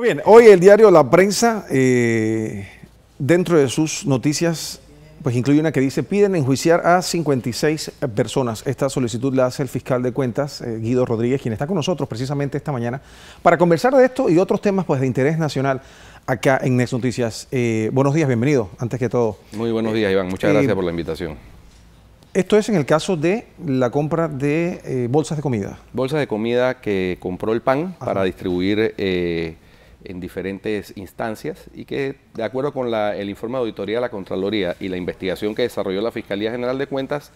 Muy bien, hoy el diario La Prensa, eh, dentro de sus noticias, pues incluye una que dice, piden enjuiciar a 56 personas. Esta solicitud la hace el fiscal de cuentas, eh, Guido Rodríguez, quien está con nosotros precisamente esta mañana, para conversar de esto y otros temas pues, de interés nacional acá en Next Noticias. Eh, buenos días, bienvenido, antes que todo. Muy buenos días, Iván, muchas gracias por la invitación. Esto es en el caso de la compra de bolsas de comida. Bolsas de comida que compró el PAN para distribuir en diferentes instancias y que, de acuerdo con el informe de auditoría de la Contraloría y la investigación que desarrolló la Fiscalía General de Cuentas,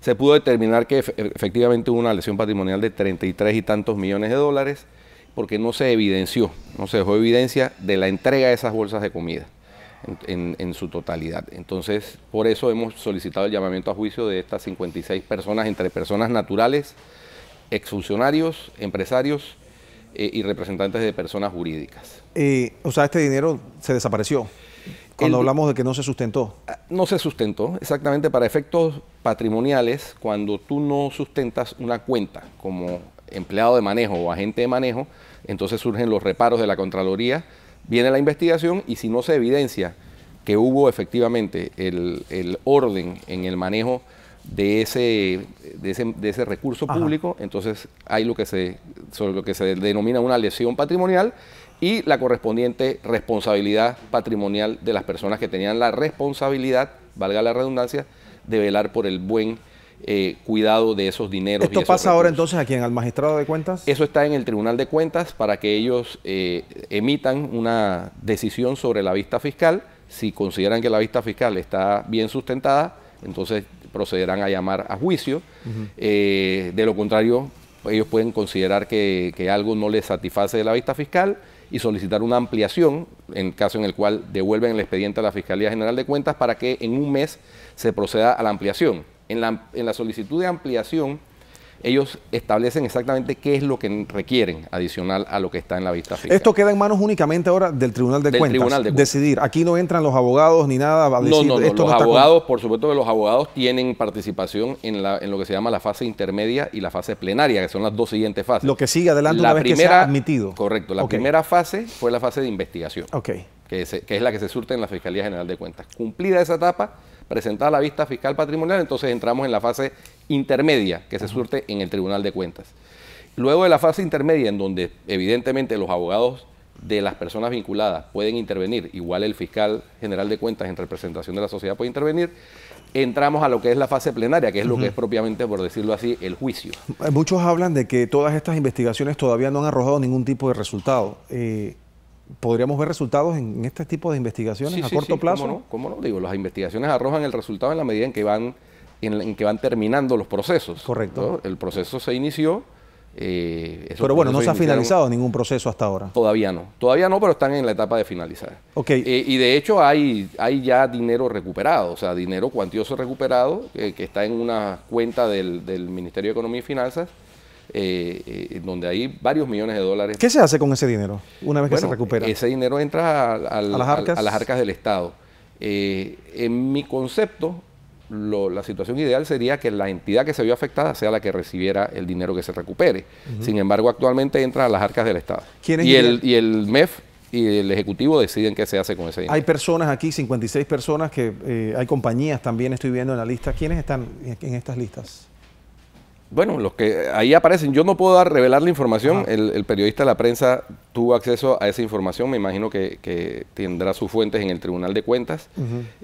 se pudo determinar que efectivamente hubo una lesión patrimonial de 33 y tantos millones de dólares porque no se evidenció, no se dejó evidencia de la entrega de esas bolsas de comida en su totalidad. Entonces, por eso hemos solicitado el llamamiento a juicio de estas 56 personas, entre personas naturales, exfuncionarios, empresarios, eh, y representantes de personas jurídicas. Eh, o sea, este dinero se desapareció. Cuando hablamos de que no se sustentó. Ah, no se sustentó, exactamente para efectos patrimoniales, cuando tú no sustentas una cuenta como empleado de manejo o agente de manejo, entonces surgen los reparos de la Contraloría, viene la investigación y si no se evidencia que hubo efectivamente el orden en el manejo de ese, de ese, recurso público, entonces hay lo que, se, lo que se denomina una lesión patrimonial y la correspondiente responsabilidad patrimonial de las personas que tenían la responsabilidad, valga la redundancia, de velar por el buen eh, cuidado de esos dineros. ¿Esto pasa ahora entonces a quién? ¿Al magistrado de cuentas? Eso está en el Tribunal de Cuentas para que ellos eh, emitan una decisión sobre la vista fiscal. Si consideran que la vista fiscal está bien sustentada, entonces procederán a llamar a juicio. Eh, de lo contrario, ellos pueden considerar que, algo no les satisface de la vista fiscal y solicitar una ampliación, en caso en el cual devuelven el expediente a la Fiscalía General de Cuentas para que en un mes se proceda a la ampliación. la, en la solicitud de ampliación, ellos establecen exactamente qué es lo que requieren adicional a lo que está en la vista fiscal. Esto queda en manos únicamente ahora del Tribunal de, del Cuentas, Tribunal de Cuentas. Decidir, aquí no entran los abogados ni nada. no, no, los abogados, por supuesto que los abogados tienen participación en, lo que se llama la fase intermedia y la fase plenaria, que son las dos siguientes fases. Lo que sigue adelante la primera, admitido. Correcto, la primera fase fue la fase de investigación, Ok. que, que es la que se surte en la Fiscalía General de Cuentas. Cumplida esa etapa, presentada la vista fiscal patrimonial, entonces entramos en la fase intermedia que se surte en el Tribunal de Cuentas. Luego de la fase intermedia, en donde evidentemente los abogados de las personas vinculadas pueden intervenir, igual el fiscal general de cuentas en representación de la sociedad puede intervenir, entramos a lo que es la fase plenaria, que es lo que es propiamente, por decirlo así, el juicio. Eh, muchos hablan de que todas estas investigaciones todavía no han arrojado ningún tipo de resultado. Eh, ¿Podríamos ver resultados en, este tipo de investigaciones a corto sí. plazo? ¿Cómo no? ¿Cómo no? Digo, las investigaciones arrojan el resultado en la medida en que van en, que van terminando los procesos. Correcto. El proceso se inició. Eh, pero bueno, no se ha finalizado ningún proceso hasta ahora. Todavía no, todavía no, pero están en la etapa de finalizar. Okay. Eh, y de hecho hay, hay ya dinero recuperado, o sea, dinero cuantioso recuperado eh, que está en una cuenta del, Ministerio de Economía y Finanzas. donde hay varios millones de dólares. ¿Qué se hace con ese dinero una vez que se recupera? Ese dinero entra a las, arcas? del Estado. en mi concepto, la situación ideal sería que la entidad que se vio afectada sea la que recibiera el dinero que se recupere. Sin embargo, actualmente entra a las arcas del Estado. y, el, y el MEF y el Ejecutivo deciden qué se hace con ese dinero. Hay personas aquí, 56 personas, que eh, hay compañías también, estoy viendo en la lista. ¿Quiénes están en estas listas? bueno, los que ahí aparecen, yo no puedo dar, revelar la información, el, periodista de la prensa tuvo acceso a esa información, me imagino que, tendrá sus fuentes en el Tribunal de Cuentas,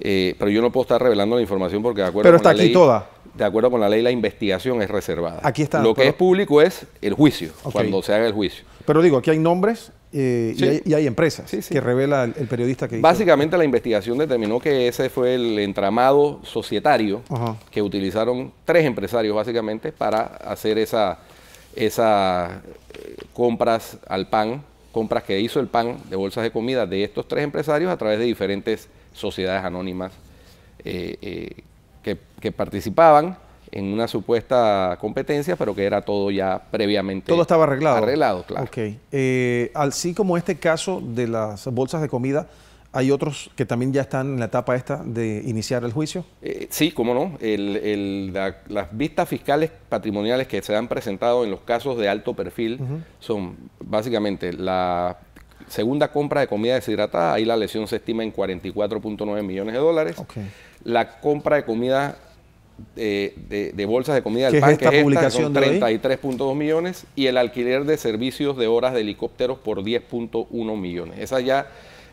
eh, pero yo no puedo estar revelando la información porque de acuerdo Pero está aquí toda de acuerdo con la ley, la investigación es reservada. Aquí está. Lo que es público es el juicio, cuando se haga el juicio. Pero digo, aquí hay nombres eh, y, hay, empresas que revela el, periodista que... Básicamente la investigación determinó que ese fue el entramado societario que utilizaron tres empresarios básicamente para hacer esas esa, eh, compras al PAN, compras que hizo el PAN de bolsas de comida de estos tres empresarios a través de diferentes sociedades anónimas eh, que, participaban en una supuesta competencia, pero que era todo ya previamente. Todo estaba arreglado. Arreglado, claro. Ok. Eh, así como este caso de las bolsas de comida, ¿hay otros que también ya están en la etapa esta de iniciar el juicio? Eh, sí, cómo no. las vistas fiscales patrimoniales que se han presentado en los casos de alto perfil son básicamente la Segunda compra de comida deshidratada, ahí la lesión se estima en 44.9 millones de dólares. La compra de comida eh, de, bolsas de comida del parque es esta, publicación son 33.2 millones y el alquiler de servicios de horas de helicópteros por 10.1 millones. Esa ya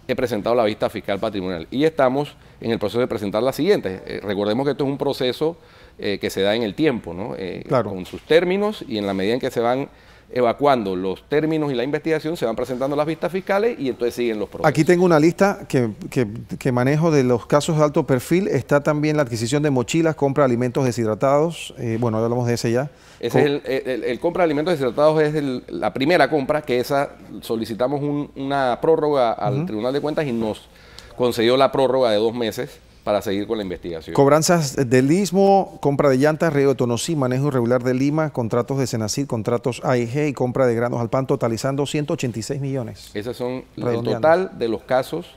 he presentado la vista fiscal patrimonial y estamos en el proceso de presentar la siguiente. Eh, recordemos que esto es un proceso eh, que se da en el tiempo, ¿no? con sus términos y en la medida en que se van evacuando los términos y la investigación, se van presentando las vistas fiscales y entonces siguen los procesos. Aquí tengo una lista que, manejo de los casos de alto perfil. Está también la adquisición de mochilas, compra de alimentos deshidratados. Eh, bueno, ya hablamos de ese ya. Ese es el, compra de alimentos deshidratados es la primera compra que esa solicitamos una prórroga al Tribunal de Cuentas y nos concedió la prórroga de dos meses para seguir con la investigación. Cobranzas del istmo, compra de llantas, Río de Tonosí, manejo irregular de Lima, contratos de Senacid, contratos AIG y compra de granos al pan, totalizando 186 millones. Esos son el total de los casos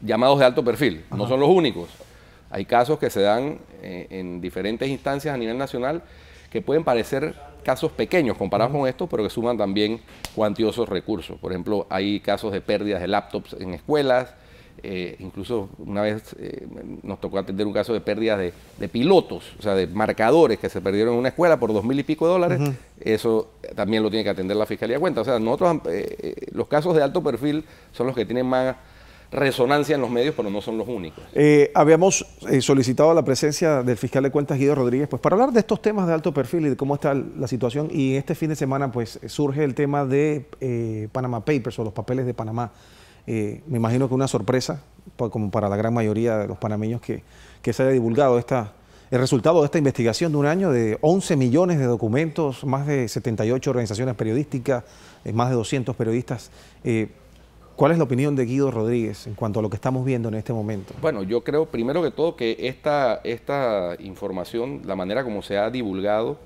llamados de alto perfil, no son los únicos. Hay casos que se dan eh, en diferentes instancias a nivel nacional que pueden parecer casos pequeños comparados con estos, pero que suman también cuantiosos recursos. Por ejemplo, hay casos de pérdidas de laptops en escuelas, eh, incluso una vez eh, nos tocó atender un caso de pérdida de, pilotos, o sea, de marcadores que se perdieron en una escuela por dos mil y pico de dólares. Eso también lo tiene que atender la Fiscalía de Cuentas. O sea, nosotros, eh, los casos de alto perfil son los que tienen más resonancia en los medios, pero no son los únicos. habíamos solicitado la presencia del fiscal de cuentas Guido Rodríguez, pues para hablar de estos temas de alto perfil y de cómo está la situación, y este fin de semana pues surge el tema de Panama Papers o los papeles de Panamá. Eh, me imagino que una sorpresa, como para la gran mayoría de los panameños, que, se haya divulgado esta, el resultado de esta investigación de un año de 11 millones de documentos, más de 78 organizaciones periodísticas, eh, más de 200 periodistas. Eh, ¿Cuál es la opinión de Guido Rodríguez en cuanto a lo que estamos viendo en este momento? Bueno, yo creo primero que todo que esta, esta información, la manera como se ha divulgado,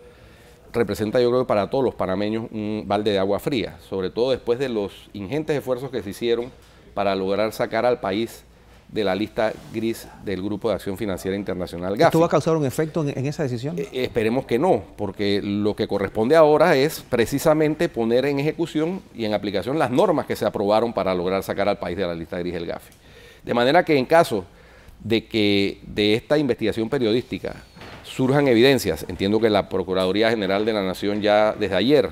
representa yo creo para todos los panameños un balde de agua fría, sobre todo después de los ingentes esfuerzos que se hicieron para lograr sacar al país de la lista gris del Grupo de Acción Financiera Internacional GAFI. ¿Esto va a causar un efecto en, esa decisión? Eh, eh, esperemos que no, porque lo que corresponde ahora es precisamente poner en ejecución y en aplicación las normas que se aprobaron para lograr sacar al país de la lista gris del GAFI. De manera que en caso de que de esta investigación periodística surjan evidencias. Entiendo que la Procuraduría General de la Nación ya desde ayer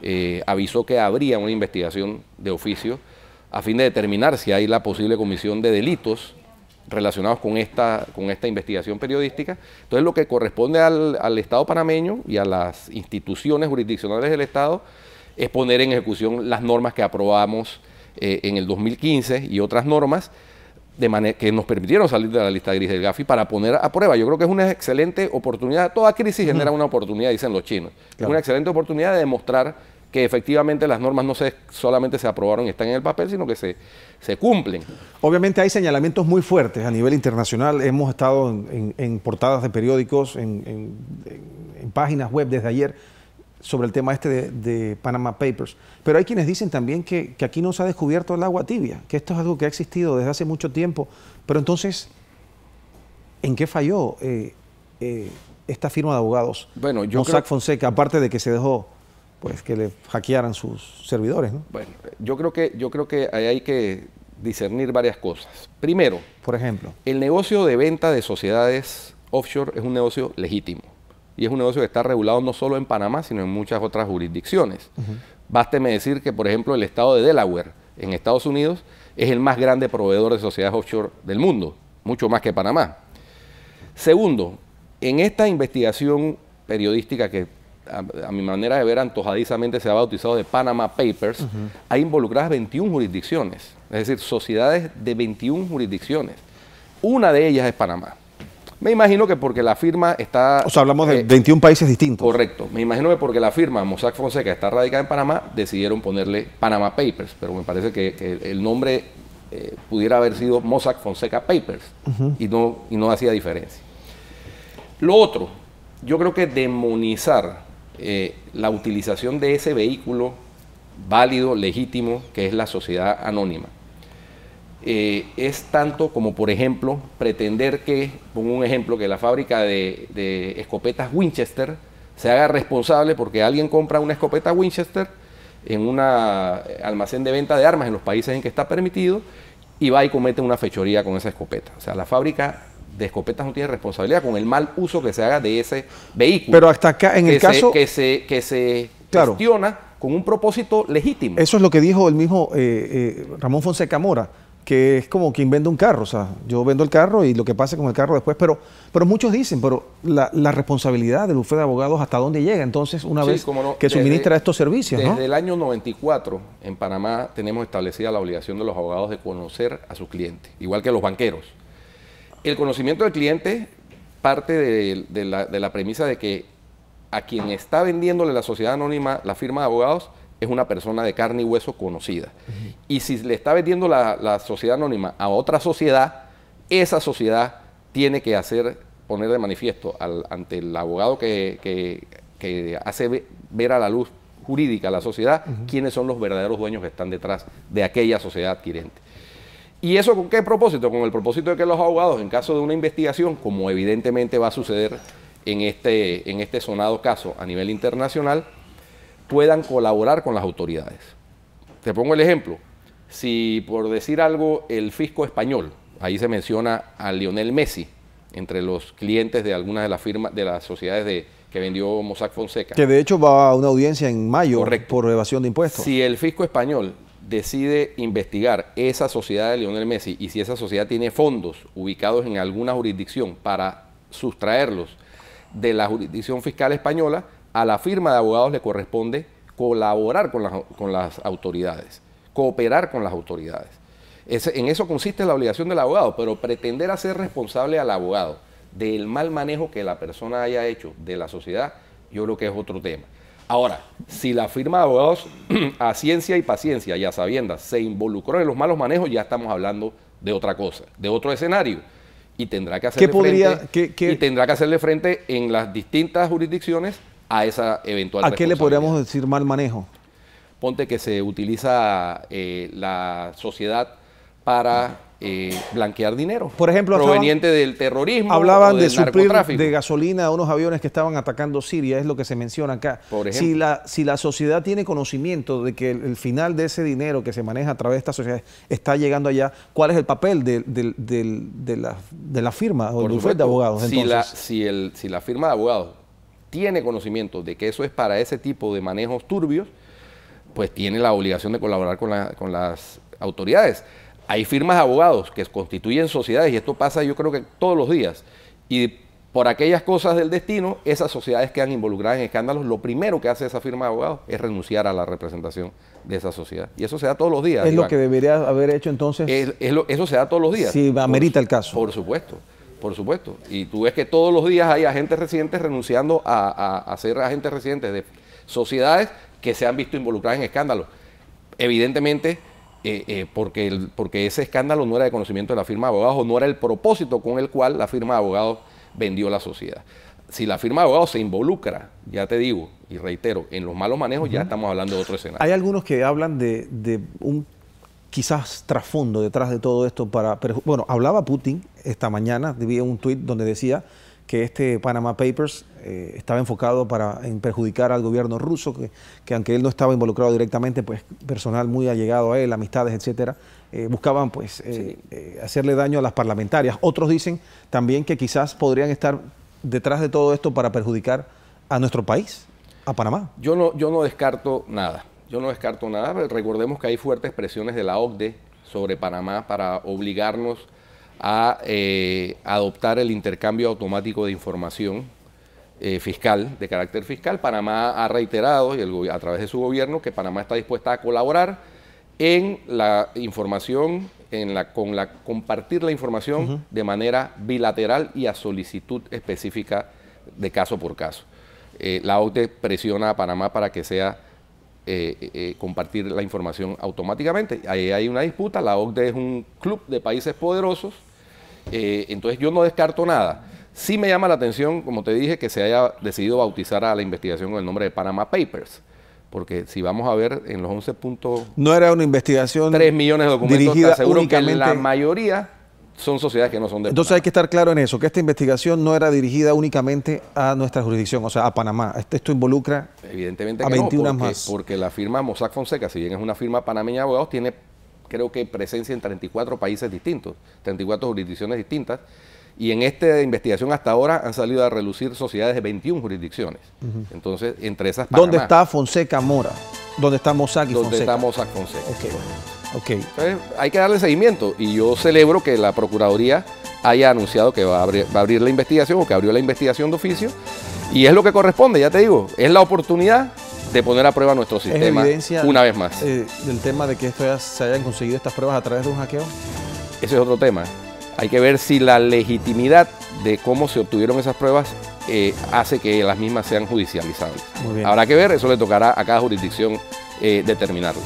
eh, avisó que habría una investigación de oficio a fin de determinar si hay la posible comisión de delitos relacionados con esta, con esta investigación periodística. Entonces, lo que corresponde al, Estado panameño y a las instituciones jurisdiccionales del Estado es poner en ejecución las normas que aprobamos eh, en el 2015 y otras normas que nos permitieron salir de la lista gris del Gafi para poner a prueba. Yo creo que es una excelente oportunidad. Toda crisis genera una oportunidad, dicen los chinos. Es una excelente oportunidad de demostrar que efectivamente las normas no se, solamente se aprobaron y están en el papel, sino que se, cumplen. Obviamente hay señalamientos muy fuertes a nivel internacional. Hemos estado en, portadas de periódicos, en, páginas web desde ayer sobre el tema este de, Panama Papers. Pero hay quienes dicen también que, aquí no se ha descubierto el agua tibia, que esto es algo que ha existido desde hace mucho tiempo. Pero entonces, ¿en qué falló eh, eh, esta firma de abogados? Bueno, yo creo... Fonseca, aparte de que se dejó pues que le hackearan sus servidores, ¿no? Bueno, yo creo que yo creo que ahí hay que discernir varias cosas. Primero, por ejemplo, el negocio de venta de sociedades offshore es un negocio legítimo y es un negocio que está regulado no solo en Panamá, sino en muchas otras jurisdicciones. Básteme decir que, por ejemplo, el estado de Delaware, en Estados Unidos, es el más grande proveedor de sociedades offshore del mundo, mucho más que Panamá. Segundo, en esta investigación periodística que a, mi manera de ver antojadizamente se ha bautizado de Panama Papers, hay involucradas 21 jurisdicciones, es decir, sociedades de 21 jurisdicciones. Una de ellas es Panamá. Me imagino que porque la firma está... O sea, hablamos de 21 eh, países distintos. Correcto. Me imagino que porque la firma Mossack Fonseca está radicada en Panamá, decidieron ponerle Panama Papers, pero me parece que, el nombre eh, pudiera haber sido Mossack Fonseca Papers y, no, no hacía diferencia. Lo otro, yo creo que demonizar eh, la utilización de ese vehículo válido, legítimo, que es la sociedad anónima eh, es tanto como, por ejemplo, pretender que, pongo un ejemplo, que la fábrica de, escopetas Winchester se haga responsable porque alguien compra una escopeta Winchester en un almacén de venta de armas en los países en que está permitido y va y comete una fechoría con esa escopeta. O sea, la fábrica de escopetas no tiene responsabilidad con el mal uso que se haga de ese vehículo. Pero hasta acá, en el caso... que se, que gestiona con un propósito legítimo. Eso es lo que dijo el mismo eh, eh, Ramón Fonseca Mora que es como quien vende un carro, o sea, yo vendo el carro y lo que pase con el carro después, pero, pero muchos dicen, pero la, responsabilidad del bufete de abogados hasta dónde llega, entonces, una vez que suministra estos servicios. Desde el año 94 en Panamá tenemos establecida la obligación de los abogados de conocer a sus clientes, igual que los banqueros. El conocimiento del cliente parte de la premisa de que a quien está vendiéndole la sociedad anónima la firma de abogados, es una persona de carne y hueso conocida. Y si le está vendiendo la, sociedad anónima a otra sociedad, esa sociedad tiene que hacer, poner de manifiesto ante el abogado que, hace ver a la luz jurídica a la sociedad quiénes son los verdaderos dueños que están detrás de aquella sociedad adquirente. ¿Y eso con qué propósito? Con el propósito de que los abogados, en caso de una investigación, como evidentemente va a suceder en este, en este sonado caso a nivel internacional, puedan colaborar con las autoridades. Te pongo el ejemplo. Si por decir algo el fisco español, ahí se menciona a Lionel Messi entre los clientes de algunas de las firmas de las sociedades de, que vendió Mossack Fonseca. Que de hecho va a una audiencia en mayo por evasión de impuestos. Si el fisco español decide investigar esa sociedad de Lionel Messi y si esa sociedad tiene fondos ubicados en alguna jurisdicción para sustraerlos de la jurisdicción fiscal española, a la firma de abogados le corresponde colaborar con las, autoridades, cooperar con las autoridades. en eso consiste la obligación del abogado, pero pretender hacer responsable al abogado del mal manejo que la persona haya hecho de la sociedad, yo creo que es otro tema. Ahora, si la firma de abogados a ciencia y paciencia ya a sabiendas se involucró en los malos manejos, ya estamos hablando de otra cosa, de otro escenario. Y tendrá que hacerle, Y tendrá que hacerle frente en las distintas jurisdicciones a esa eventual ¿A qué le podríamos decir mal manejo? Ponte que se utiliza eh, la sociedad para eh, blanquear dinero. Por ejemplo, proveniente del terrorismo. Hablaban de suplir de gasolina a unos aviones que estaban atacando Siria, es lo que se menciona acá. si, la, si la sociedad tiene conocimiento de que el, final de ese dinero que se maneja a través de esta sociedad está llegando allá, ¿cuál es el papel de, la, firma o del bufete de abogados? el, si la firma de abogados tiene conocimiento de que eso es para ese tipo de manejos turbios, pues tiene la obligación de colaborar con, las autoridades. Hay firmas de abogados que constituyen sociedades, y esto pasa yo creo que todos los días, y por aquellas cosas del destino, esas sociedades quedan involucradas en escándalos. Lo primero que hace esa firma de abogados es renunciar a la representación de esa sociedad. Y eso se da todos los días. Es lo que debería haber hecho entonces. eso se da todos los días. Si amerita el caso. Por supuesto. Por supuesto. Y tú ves que todos los días hay agentes residentes renunciando a, ser agentes residentes de sociedades que se han visto involucradas en escándalos. Evidentemente, eh, eh, porque, el, porque ese escándalo no era de conocimiento de la firma de abogados, no era el propósito con el cual la firma de abogados vendió la sociedad. Si la firma de abogados se involucra, ya te digo y reitero, en los malos manejos ya estamos hablando de otro escenario. Hay algunos que hablan de, de un quizás trasfondo detrás de todo esto para... bueno, hablaba Putin esta mañana, vi un tuit donde decía que este Panama Papers eh, estaba enfocado para, en perjudicar al gobierno ruso, que, que, aunque él no estaba involucrado directamente, pues personal muy allegado a él, amistades, etcétera, eh, buscaban pues eh, hacerle daño a las parlamentarias. Otros dicen también que quizás podrían estar detrás de todo esto para perjudicar a nuestro país, a Panamá. Yo no, yo no descarto nada. Yo no descarto nada, pero recordemos que hay fuertes presiones de la OCDE sobre Panamá para obligarnos a eh, adoptar el intercambio automático de información eh, fiscal, de carácter fiscal. Panamá ha reiterado, y a través de su gobierno, que Panamá está dispuesta a colaborar en la información, en la, con la compartir la información de manera bilateral y a solicitud específica de caso por caso. Eh, la OCDE presiona a Panamá para que sea eh, eh, compartir la información automáticamente. Ahí hay una disputa, la OCDE es un club de países poderosos, eh, entonces yo no descarto nada. Sí me llama la atención, como te dije, que se haya decidido bautizar a la investigación con el nombre de Panama Papers, porque si vamos a ver en los 11 puntos... No era una investigación... 3 millones de documentos, dirigida te únicamente... que la mayoría son sociedades que no son de Entonces hay que estar claro en eso, que esta investigación no era dirigida únicamente a nuestra jurisdicción, o sea, a Panamá. Este, esto involucra Evidentemente a 21 porque, más. Porque la firma Mossack Fonseca, si bien es una firma panameña de abogados, tiene creo que presencia en 34 países distintos, 34 jurisdicciones distintas. Y en esta investigación hasta ahora han salido a relucir sociedades de 21 jurisdicciones. Entonces, entre esas... ¿Dónde está Fonseca Mora? ¿Dónde está Mossack y Fonseca? ¿Dónde está Mossack Fonseca? Ok. hay que darle seguimiento y yo celebro que la Procuraduría haya anunciado que va a, abrir, la investigación o que abrió la investigación de oficio y es lo que corresponde, ya te digo, es la oportunidad de poner a prueba nuestro sistema una vez más. el eh, ¿Del tema de que esto se hayan conseguido estas pruebas a través de un hackeo? Ese es otro tema. Hay que ver si la legitimidad de cómo se obtuvieron esas pruebas eh, hace que las mismas sean judicializables. Habrá que ver, eso le tocará a cada jurisdicción eh, determinarlo.